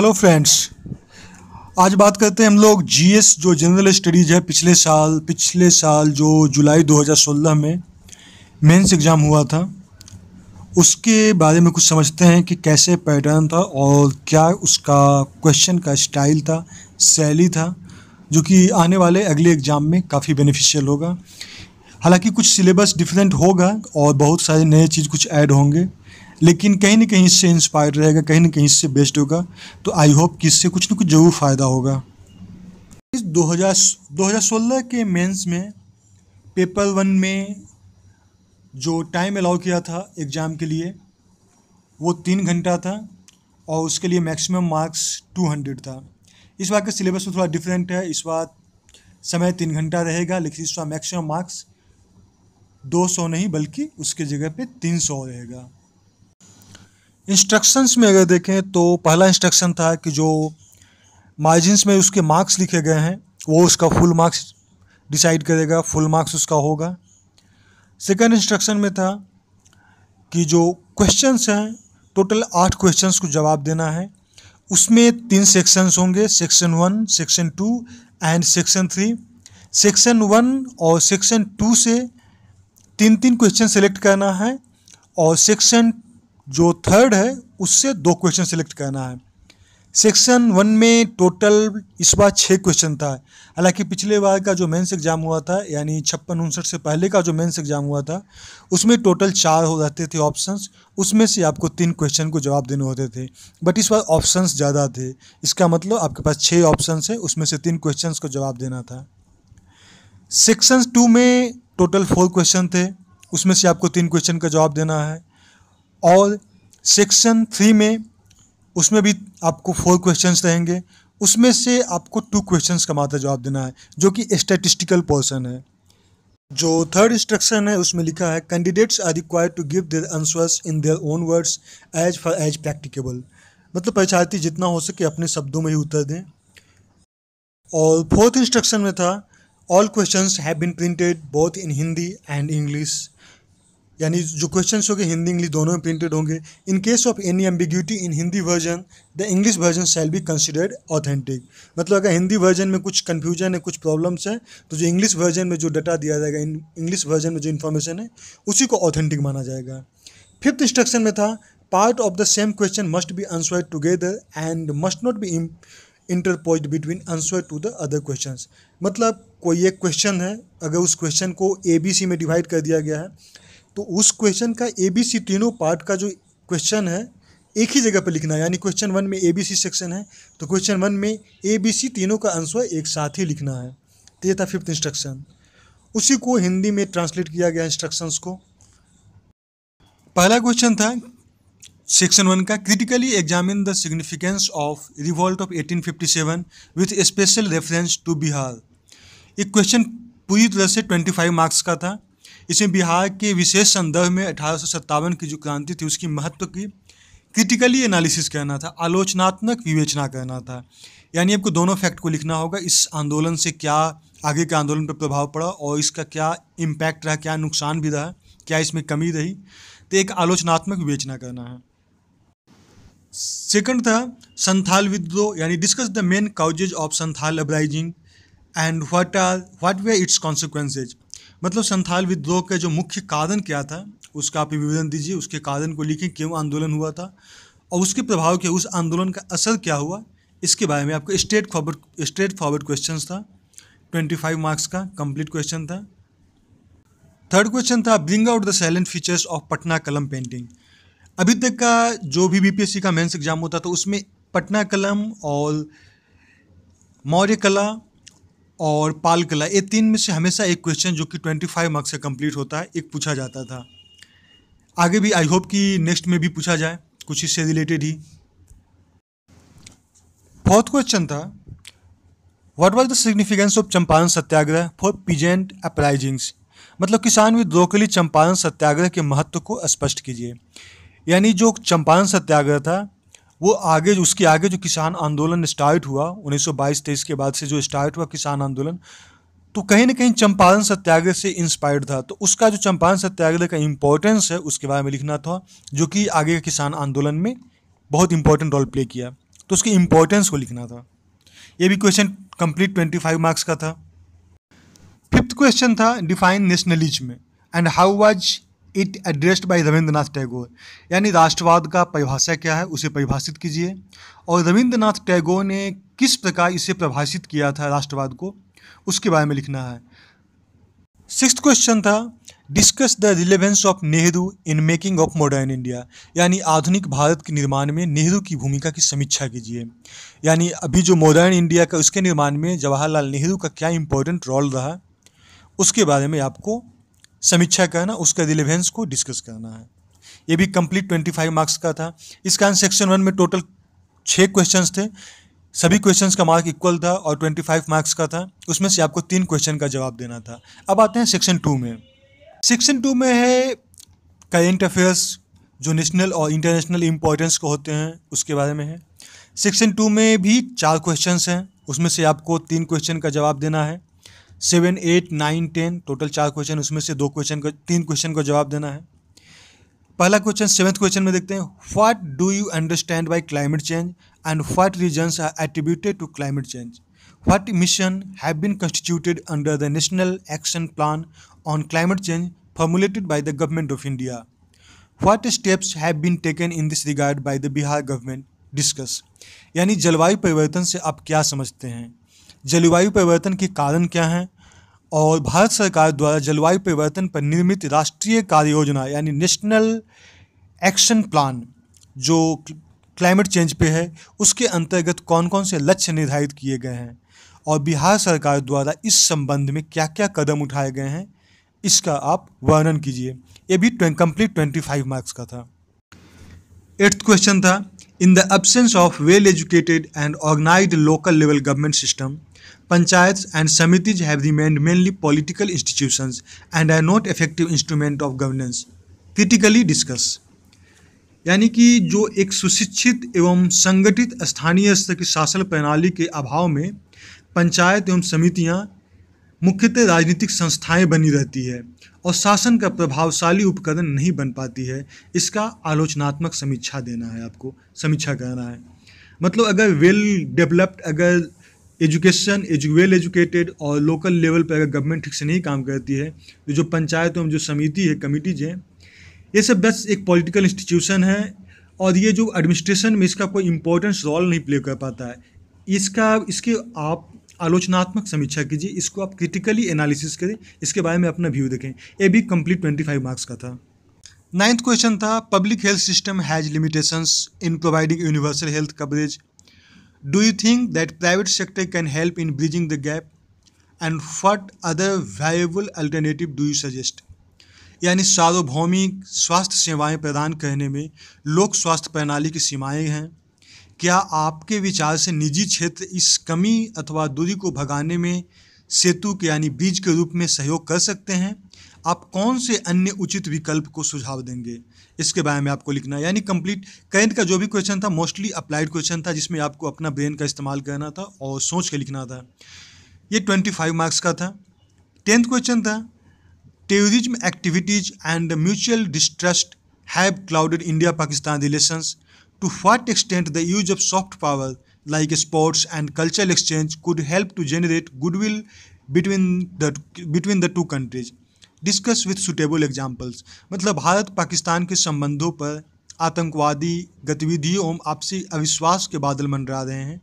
Hello friends आज बात करते हैं हम लोग जीएस जो जनरल स्टडीज़ है पिछले साल पिछले साल जो जुलाई 2016 में मेंस एग्ज़ाम हुआ था उसके बारे में कुछ समझते हैं कि कैसे पैटर्न था और क्या उसका क्वेश्चन का स्टाइल था शैली था जो कि आने वाले अगले एग्ज़ाम में काफ़ी बेनिफिशियल होगा हालांकि कुछ सिलेबस डिफरेंट होगा और बहुत सारे नए चीज़ कुछ ऐड होंगे लेकिन कहीं ना कहीं इससे इंस्पायर रहेगा कहीं ना कहीं इससे बेस्ट होगा तो आई होप कि इससे कुछ ना कुछ जरूर फ़ायदा होगा इस 2000 2016 के मेंस में पेपर वन में जो टाइम अलाउ किया था एग्ज़ाम के लिए वो तीन घंटा था और उसके लिए मैक्सिमम मार्क्स 200 था इस बार का सिलेबस में थोड़ा डिफरेंट है इस बार समय तीन घंटा रहेगा लेकिन इस बार मैक्सिमम मार्क्स 200 नहीं बल्कि उसके जगह पे 300 रहेगा इंस्ट्रक्शंस में अगर देखें तो पहला इंस्ट्रक्शन था कि जो मार्जिन्स में उसके मार्क्स लिखे गए हैं वो उसका फुल मार्क्स डिसाइड करेगा फुल मार्क्स उसका होगा सेकंड इंस्ट्रक्शन में था कि जो क्वेश्चंस हैं टोटल आठ क्वेश्चंस को जवाब देना है उसमें तीन सेक्शंस होंगे section one section two and section three section one और सेक्शन टू से तीन तीन क्वेश्चन सेलेक्ट करना है और सेक्शन जो थर्ड है उससे दो क्वेश्चन सिलेक्ट करना है सेक्शन वन में टोटल इस बार छः क्वेश्चन था हालांकि पिछले बार का जो मेंस एग्ज़ाम हुआ था यानी छप्पन उनसठ से पहले का जो मेंस एग्ज़ाम हुआ था उसमें टोटल चार हो रहते थे ऑप्शंस उसमें से आपको तीन क्वेश्चन को जवाब देने होते थे बट इस बार ऑप्शंस ज़्यादा थे इसका मतलब आपके पास छः ऑप्शंस है उसमें से तीन क्वेश्चन को जवाब देना था सेक्शन टू में टोटल फोर क्वेश्चन थे उसमें से आपको तीन क्वेश्चन का जवाब देना है और सेक्शन थ्री में उसमें भी आपको फोर क्वेश्चंस रहेंगे उसमें से आपको टू क्वेश्चंस का मात्र जवाब देना है जो कि स्टैटिस्टिकल पोर्सन है जो थर्ड इंस्ट्रक्शन है उसमें लिखा है candidates are required to give their answers in their own words as far as practicable मतलब परीक्षार्थी जितना हो सके अपने शब्दों में ही उत्तर दें और फोर्थ इंस्ट्रक्शन में था all questions have been printed both in Hindi and English यानी जो क्वेश्चन होंगे हिंदी इंग्लिश दोनों में प्रिंटेड होंगे in case of any ambiguity in Hindi version the English version shall be considered authentic मतलब अगर हिंदी वर्जन में कुछ कन्फ्यूजन है कुछ प्रॉब्लम्स है तो जो इंग्लिश वर्जन में जो डाटा दिया जाएगा इन इंग्लिश वर्जन में जो इन्फॉर्मेशन है उसी को ऑथेंटिक माना जाएगा फिफ्थ इंस्ट्रक्शन में था part of the same question must be answered together and must not be interpose between answer to the other question मतलब कोई एक क्वेश्चन है अगर उस क्वेश्चन को ए बी सी में डिवाइड कर दिया गया है तो उस क्वेश्चन का ए बी सी तीनों पार्ट का जो क्वेश्चन है एक ही जगह पर लिखना है यानी क्वेश्चन वन में ए बी सी सेक्शन है तो क्वेश्चन वन में ए बी सी तीनों का आंसर एक साथ ही लिखना है तो ये था फिफ्थ इंस्ट्रक्शन उसी को हिंदी में ट्रांसलेट किया गया इंस्ट्रक्शंस को पहला क्वेश्चन था सेक्शन वन का critically examine the significance of revolt of 1857 with special reference to Bihar एक क्वेश्चन पूरी तरह से 25 मार्क्स का था इसमें बिहार के विशेष संदर्भ में अठारह की जो क्रांति थी उसकी महत्व की क्रिटिकली एनालिसिस करना था आलोचनात्मक विवेचना करना था यानी आपको दोनों फैक्ट को लिखना होगा इस आंदोलन से क्या आगे के आंदोलन पर प्रभाव पड़ा और इसका क्या इम्पैक्ट रहा क्या नुकसान भी रहा क्या इसमें कमी रही तो एक आलोचनात्मक विवेचना करना है सेकंड था संथाल विद्रोह यानी discuss the main causes of Santhal uprising and what are what were its consequences मतलब संथाल विद्रोह का जो मुख्य कारण क्या था उसका आप विवरण दीजिए उसके कारण को लिखें क्यों आंदोलन हुआ था और उसके प्रभाव के उस आंदोलन का असर क्या हुआ इसके बारे में आपको straightforward straightforward question था ट्वेंटी फाइव मार्क्स का कंप्लीट क्वेश्चन था थर्ड क्वेश्चन था bring out the salient features of Patna Kalam painting अभी तक का जो भी बीपीएससी का मेंस एग्जाम होता था उसमें पटना कलम और मौर्य कला और पाल कला ये तीन में से हमेशा एक क्वेश्चन जो कि ट्वेंटी फाइव मार्क्स का कंप्लीट होता है एक पूछा जाता था आगे भी आई होप कि नेक्स्ट में भी पूछा जाए कुछ इससे रिलेटेड ही फोर्थ क्वेश्चन था what was the significance of Champaran Satyagraha for peasant uprisings मतलब किसान विद्रोह के लिए चंपारण सत्याग्रह के महत्व को स्पष्ट कीजिए यानी जो चंपारण सत्याग्रह था वो आगे जो उसके आगे जो किसान आंदोलन स्टार्ट हुआ 1922 तेईस के बाद से जो स्टार्ट हुआ किसान आंदोलन तो कहीं ना कहीं चंपारण सत्याग्रह से इंस्पायर्ड था तो उसका जो चंपारण सत्याग्रह का इम्पोर्टेंस है उसके बारे में लिखना था जो कि आगे के किसान आंदोलन में बहुत इंपॉर्टेंट रोल प्ले किया तो उसकी इम्पोर्टेंस को लिखना था ये भी क्वेश्चन कंप्लीट फाइव मार्क्स का था फिफ्थ क्वेश्चन था define nationalism and how was it addressed by Rabindranath Tagore यानी राष्ट्रवाद का परिभाषा क्या है उसे परिभाषित कीजिए और रविंद्रनाथ टैगोर ने किस प्रकार इसे परिभाषित किया था राष्ट्रवाद को उसके बारे में लिखना है सिक्स क्वेश्चन था discuss the relevance of Nehru in making of modern India यानी आधुनिक भारत के निर्माण में नेहरू की भूमिका की समीक्षा कीजिए यानी अभी जो मॉडर्न इंडिया का उसके निर्माण में जवाहरलाल नेहरू का क्या इम्पोर्टेंट रोल रहा उसके बारे में आपको समीक्षा करना उसका रिलेवेंस को डिस्कस करना है ये भी कंप्लीट ट्वेंटी फाइव मार्क्स का था इस कारण सेक्शन वन में टोटल छः क्वेश्चन थे सभी क्वेश्चन का मार्क इक्वल था और ट्वेंटी फाइव मार्क्स का था उसमें से आपको तीन क्वेश्चन का जवाब देना था अब आते हैं सेक्शन टू में सेक्शन टू में है करेंट अफेयर्स जो नेशनल और इंटरनेशनल इम्पोर्टेंस को होते हैं उसके बारे में है सेक्शन टू में भी चार क्वेश्चन हैं उसमें से आपको तीन क्वेश्चन का जवाब देना है seven eight nine ten total चार क्वेश्चन उसमें से दो क्वेश्चन का तीन क्वेश्चन का जवाब देना है पहला क्वेश्चन सेवन्थ क्वेश्चन में देखते हैं what do you understand by climate change and what reasons are attributed to climate change what mission have been constituted under the national action plan on climate change formulated by the government of India what steps have been taken in this regard by the Bihar government discuss यानी जलवायु परिवर्तन से आप क्या समझते हैं जलवायु परिवर्तन के कारण क्या हैं और भारत सरकार द्वारा जलवायु परिवर्तन पर निर्मित राष्ट्रीय कार्य योजना यानी नेशनल एक्शन प्लान जो क्लाइमेट चेंज पे है उसके अंतर्गत कौन कौन से लक्ष्य निर्धारित किए गए हैं और बिहार सरकार द्वारा इस संबंध में क्या क्या कदम उठाए गए हैं इसका आप वर्णन कीजिए ये भी कंप्लीट ट्वेंटी फाइव मार्क्स का था एट्थ क्वेश्चन था in the absence of well educated and organise local level government system Panchayats and samitis have remained mainly political institutions and are not effective instrument of governance. Critically discuss. यानी कि जो एक सुशिक्षित एवं संगठित स्थानीय स्तर की शासन प्रणाली के अभाव में पंचायत एवं समितियां मुख्यतः राजनीतिक संस्थाएं बनी रहती है और शासन का प्रभावशाली उपकरण नहीं बन पाती है इसका आलोचनात्मक समीक्षा देना है आपको समीक्षा करना है मतलब अगर वेल डेवलप्ड अगर एजुकेशन एजु वेल एजुकेटेड और लोकल लेवल पर अगर गवर्नमेंट ठीक से नहीं काम करती है तो जो पंचायतों में जो समिति है कमिटीज हैं ये सब बस एक पॉलिटिकल इंस्टीट्यूशन है और ये जो एडमिनिस्ट्रेशन में इसका कोई इम्पोर्टेंस रोल नहीं प्ले कर पाता है इसका इसके आप आलोचनात्मक समीक्षा कीजिए इसको आप क्रिटिकली एनालिसिस करें इसके बारे में अपना व्यू देखें ये भी कंप्लीट ट्वेंटी फाइव मार्क्स का था नाइन्थ क्वेश्चन था public health system has limitations in providing universal health coverage Do you think that private sector can help in bridging the gap? And what other valuable alternative do you suggest? यानी सार्वभौमिक स्वास्थ्य सेवाएं प्रदान करने में लोक स्वास्थ्य प्रणाली की सीमाएं हैं क्या आपके विचार से निजी क्षेत्र इस कमी अथवा दूरी को भगाने में सेतु के यानी बीज के रूप में सहयोग कर सकते हैं आप कौन से अन्य उचित विकल्प को सुझाव देंगे इसके बारे में आपको लिखना है यानी कंप्लीट कैंट का जो भी क्वेश्चन था मोस्टली अप्लाइड क्वेश्चन था जिसमें आपको अपना ब्रेन का इस्तेमाल करना था और सोच के लिखना था ये ट्वेंटी फाइव मार्क्स का था टेंथ क्वेश्चन था terrorism activities and mutual distrust have clouded India Pakistan relations to what extent the use of soft power like sports and cultural exchange could help to generate goodwill between the between the two countries discuss with suitable examples मतलब भारत पाकिस्तान के संबंधों पर आतंकवादी गतिविधियों एवं आपसी अविश्वास के बादल मंडरा रहे हैं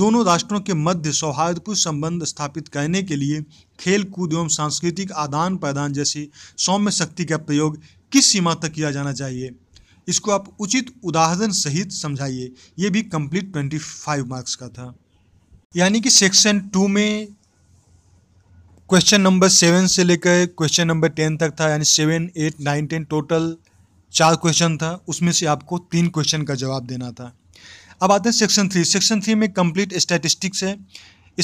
दोनों राष्ट्रों के मध्य सौहार्दपूर्ण संबंध स्थापित करने के लिए खेल कूद एवं सांस्कृतिक आदान प्रदान जैसी सौम्य शक्ति का प्रयोग किस सीमा तक किया जाना चाहिए इसको आप उचित उदाहरण सहित समझाइए ये भी कंप्लीट ट्वेंटी फाइव मार्क्स का था यानी कि सेक्शन टू में क्वेश्चन नंबर सेवन से लेकर क्वेश्चन नंबर टेन तक था यानी seven eight nine ten total चार क्वेश्चन था उसमें से आपको तीन क्वेश्चन का जवाब देना था अब आते हैं सेक्शन थ्री सेक्शन थ्री में कंप्लीट स्टैटिस्टिक्स है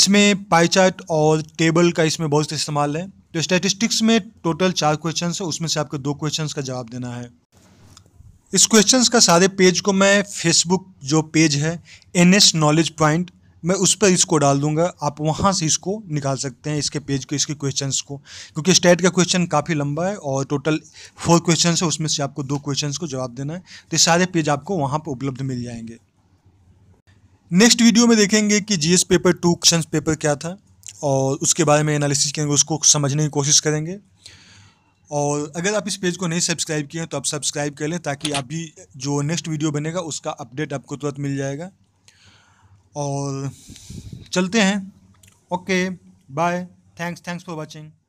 इसमें पाई चार्ट और टेबल का इसमें बहुत इस्तेमाल है तो स्टैटिस्टिक्स में टोटल चार क्वेश्चन है उसमें से आपको दो क्वेश्चन का जवाब देना है इस क्वेश्चन का सारे पेज को मैं फेसबुक जो पेज है एन एस नॉलेज पॉइंट मैं उस पर इसको डाल दूंगा आप वहाँ से इसको निकाल सकते हैं इसके पेज को इसके क्वेश्चंस को क्योंकि स्टेट का क्वेश्चन काफ़ी लंबा है और टोटल फोर क्वेश्चन है उसमें से आपको दो क्वेश्चन को जवाब देना है तो सारे पेज आपको वहाँ पर उपलब्ध मिल जाएंगे नेक्स्ट वीडियो में देखेंगे कि G paper two question paper क्या था और उसके बारे में एनालिसिस करेंगे उसको समझने की कोशिश करेंगे और अगर आप इस पेज को नहीं सब्सक्राइब किए हैं तो आप सब्सक्राइब कर लें ताकि आप भी जो नेक्स्ट वीडियो बनेगा उसका अपडेट आपको तुरंत मिल जाएगा और चलते हैं okay bye thanks thanks for watching